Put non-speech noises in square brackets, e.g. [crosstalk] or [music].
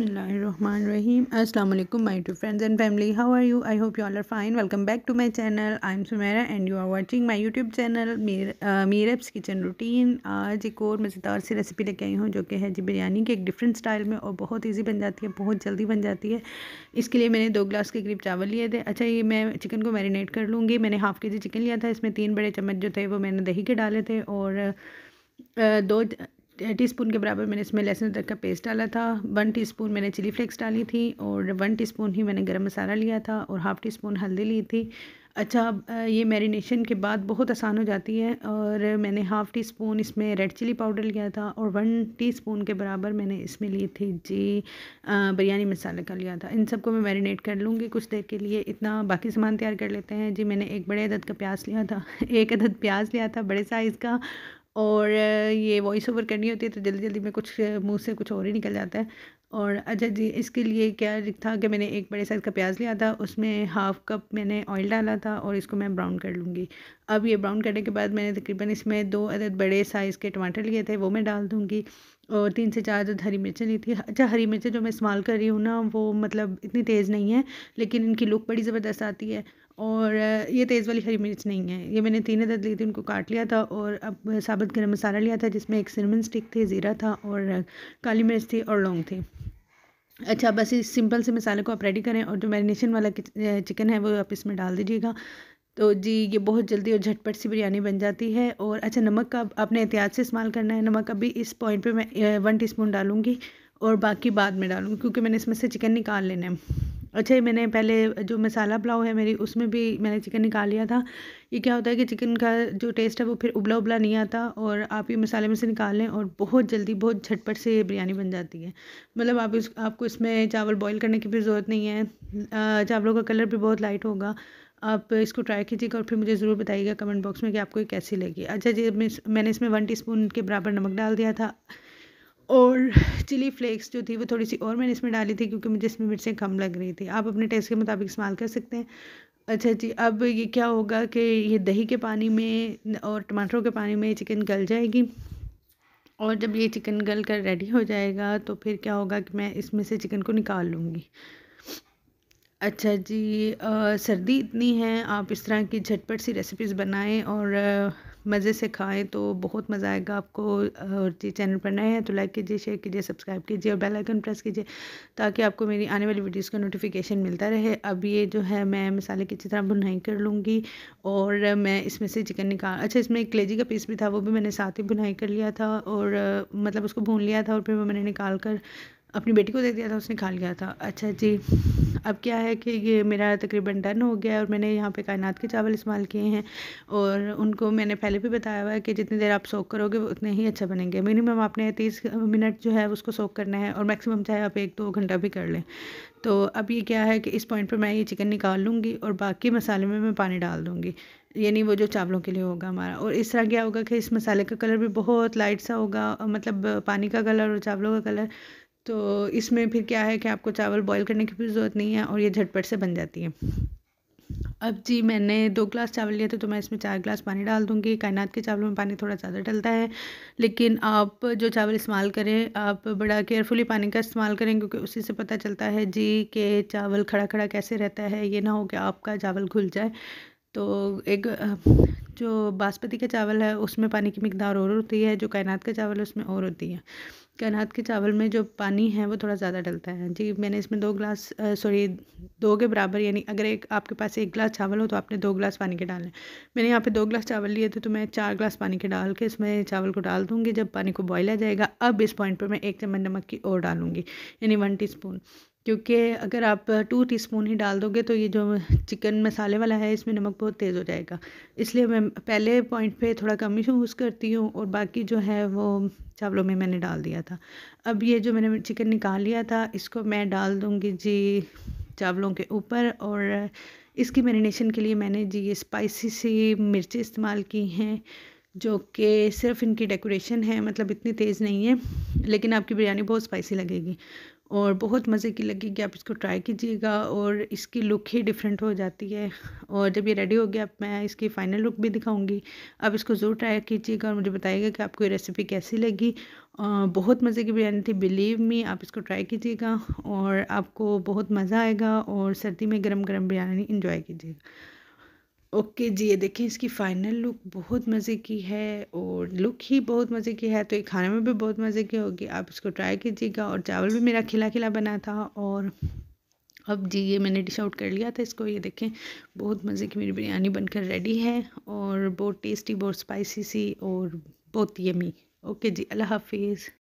बसमीम अल्लाम my to friends and family how are you I hope you all are fine welcome back to my channel I am Sumera and you are watching my YouTube channel Meer मीरप्स kitchen routine आज एक और मज़ेदार सी recipe लेके आई हूँ जो कि है जी बिरयानी के एक डिफरेंट स्टाइल में और बहुत ईजी बन जाती है बहुत जल्दी बन जाती है इसके लिए मैंने दो ग्लास के करीब चावल लिए थे अच्छा ये मैं चिकन को मैरिनेट कर लूँगी मैंने हाफ के जी चिकन लिया था इसमें तीन बड़े चम्मच जो थे वो मैंने दही के डाले थे और दो टीस्पून के बराबर मैंने इसमें लहसुन अदरक का पेस्ट डाला था वन टीस्पून मैंने चिली फ्लेक्स डाली थी और वन टीस्पून ही मैंने गरम मसाला लिया था और हाफ़ टी स्पून हल्दी ली थी अच्छा ये मैरिनेशन के बाद बहुत आसान हो जाती है और मैंने हाफ़ टी स्पून इसमें रेड चिली पाउडर लिया था और वन टीस्पून के बराबर मैंने इसमें ली थी जी बिरयानी मसाला का लिया था इन सबको मैं मैरिनेट कर लूँगी कुछ देर के लिए इतना बाकी सामान तैयार कर लेते हैं जी मैंने एक बड़े अदद का प्याज लिया था [laughs] एक अदद प्याज लिया था बड़े साइज़ का और ये वॉइस ओवर करनी होती है तो जल्दी जल्दी में कुछ मुंह से कुछ और ही निकल जाता है और अच्छा जी इसके लिए क्या था कि मैंने एक बड़े साइज़ का प्याज लिया था उसमें हाफ़ कप मैंने ऑयल डाला था और इसको मैं ब्राउन कर लूँगी अब ये ब्राउन करने के बाद मैंने तकरीबन इसमें दो अदद बड़े साइज़ के टमाटर लिए थे वो मैं डाल दूँगी और तीन से चार अदद हरी मिर्चें ली थी अच्छा हरी मिर्चें जो मैं इस्तेमाल कर रही हूँ ना वो मतलब इतनी तेज़ नहीं है लेकिन इनकी लुक बड़ी ज़बरदस्त आती है और ये तेज़ वाली हरी मिर्च नहीं है ये मैंने तीन अदद ली थी उनको काट लिया था और अब साबुत गर्म मसाला लिया था जिसमें एक सिनेमन स्टिक थी ज़ीरा था और काली मिर्च थी और लौंग थी अच्छा बस इस सिंपल से मसाले को आप रेडी करें और जो मैरिनेशन वाला चिकन है वो आप इसमें डाल दीजिएगा तो जी ये बहुत जल्दी और झटपट सी बिरयानी बन जाती है और अच्छा नमक का आपने एहतियात से इस्तेमाल करना है नमक अभी इस पॉइंट पे मैं वन टीस्पून डालूंगी और बाकी बाद में डालूँगी क्योंकि मैंने इसमें से चिकन निकाल लेना है अच्छा ये मैंने पहले जो मसाला पुलाव है मेरी उसमें भी मैंने चिकन निकाल लिया था ये क्या होता है कि चिकन का जो टेस्ट है वो फिर उबला उबला नहीं आता और आप ये मसाले में से निकाल लें और बहुत जल्दी बहुत झटपट से ये बिरयानी बन जाती है मतलब आप इस आपको इसमें चावल बॉयल करने की भी ज़रूरत नहीं है चावलों का कलर भी बहुत लाइट होगा आप इसको ट्राई कीजिएगा और फिर मुझे ज़रूर बताइएगा कमेंट बॉक्स में कि आपको ये कैसी लगी अच्छा जी मैंने इसमें वन टी के बराबर नमक डाल दिया था और चिली फ्लेक्स जो थी वो थोड़ी सी और मैंने इसमें डाली थी क्योंकि मुझे इसमें मिर्चें कम लग रही थी आप अपने टेस्ट के मुताबिक इस्तेमाल कर सकते हैं अच्छा जी अब ये क्या होगा कि ये दही के पानी में और टमाटरों के पानी में चिकन गल जाएगी और जब ये चिकन गल कर रेडी हो जाएगा तो फिर क्या होगा कि मैं इसमें से चिकन को निकाल लूँगी अच्छा जी आ, सर्दी इतनी है आप इस तरह की झटपट सी रेसिपीज़ बनाएं और आ, मज़े से खाएं तो बहुत मज़ा आएगा आपको और जी चैनल पर नए हैं तो लाइक कीजिए शेयर कीजिए सब्सक्राइब कीजिए और बेल आइकन प्रेस कीजिए ताकि आपको मेरी आने वाली वीडियोस का नोटिफिकेशन मिलता रहे अब ये जो है मैं मसाले की अच्छी तरह भुनाई कर लूँगी और मैं इसमें से चिकन निकाल अच्छा इसमें एक लेजी का पीस भी था वो भी मैंने साथ ही भुनाई कर लिया था और मतलब उसको भून लिया था और फिर वो मैंने निकाल कर अपनी बेटी को दे दिया था उसने खा लिया था अच्छा जी अब क्या है कि ये मेरा तकरीबन डन हो गया है और मैंने यहाँ पे कायनात के चावल इस्तेमाल किए हैं और उनको मैंने पहले भी बताया हुआ है कि जितनी देर आप सोख करोगे उतने ही अच्छा बनेंगे मिनिमम आपने तीस मिनट जो है उसको सोख करना है और मैक्सिमम चाहे आप एक दो घंटा भी कर लें तो अब ये क्या है कि इस पॉइंट पर मैं ये चिकन निकाल लूँगी और बाकी मसाले में मैं पानी डाल दूँगी यानी वो जो चावलों के लिए होगा हमारा और इस तरह क्या होगा कि इस मसाले का कलर भी बहुत लाइट सा होगा मतलब पानी का कलर और चावलों का कलर तो इसमें फिर क्या है कि आपको चावल बॉईल करने की भी ज़रूरत नहीं है और ये झटपट से बन जाती है अब जी मैंने दो ग्लास चावल लिए थे तो मैं इसमें चार ग्लास पानी डाल दूँगी कायनात के चावलों में पानी थोड़ा ज़्यादा डलता है लेकिन आप जो चावल इस्तेमाल करें आप बड़ा केयरफुली पानी का इस्तेमाल करें क्योंकि उसी से पता चलता है जी कि चावल खड़ा खड़ा कैसे रहता है ये ना हो कि आपका चावल घुल जाए तो एक जो बासमती का चावल है उसमें पानी की मकदार और होती है जो कायनात का चावल है उसमें और होती है कायनात के चावल में जो पानी है वो थोड़ा ज़्यादा डलता है जी मैंने इसमें दो गिलास सॉरी दो के बराबर यानी अगर एक आपके पास एक गिलास चावल हो तो आपने दो गिलास पानी के डालने मैंने यहाँ पे दो गिलास चावल लिए थे तो मैं चार गिलास पानी के डाल के इसमें चावल को डाल दूँगी जब पानी को बॉयल आ जाएगा अब इस पॉइंट पर मैं एक चम्मच नमक की और डालूँगी यानी वन टी क्योंकि अगर आप टू टीस्पून ही डाल दोगे तो ये जो चिकन मसाले वाला है इसमें नमक बहुत तेज़ हो जाएगा इसलिए मैं पहले पॉइंट पे थोड़ा कम ही यूज़ करती हूँ और बाकी जो है वो चावलों में मैंने डाल दिया था अब ये जो मैंने चिकन निकाल लिया था इसको मैं डाल दूँगी जी चावलों के ऊपर और इसकी मैरिनेशन के लिए मैंने जी ये स्पाइसी सी मिर्चें इस्तेमाल की हैं जो कि सिर्फ इनकी डेकोरेशन है मतलब इतनी तेज़ नहीं है लेकिन आपकी बिरयानी बहुत स्पाइसी लगेगी और बहुत मज़े की लगेगी आप इसको ट्राई कीजिएगा और इसकी लुक ही डिफरेंट हो जाती है और जब ये रेडी हो गया मैं इसकी फ़ाइनल लुक भी दिखाऊंगी आप इसको ज़रूर ट्राई कीजिएगा और मुझे बताइएगा कि आपको ये रेसिपी कैसी लगी बहुत मज़े की बिरयानी थी बिलीव मी आप इसको ट्राई कीजिएगा और आपको बहुत मज़ा आएगा और सर्दी में गर्म गर्म बिरयानी इन्जॉय कीजिएगा ओके जी ये देखिए इसकी फाइनल लुक बहुत मज़े की है और लुक ही बहुत मज़े की है तो ये खाने में भी बहुत मज़े की होगी आप इसको ट्राई कीजिएगा और चावल भी मेरा खिला खिला बना था और अब जी ये मैंने डिश आउट कर लिया था इसको ये देखें बहुत मज़े की मेरी बिरयानी बनकर रेडी है और बहुत टेस्टी बहुत स्पाइसी सी और बहुत यमी ओके जी अल्लाह हाफिज़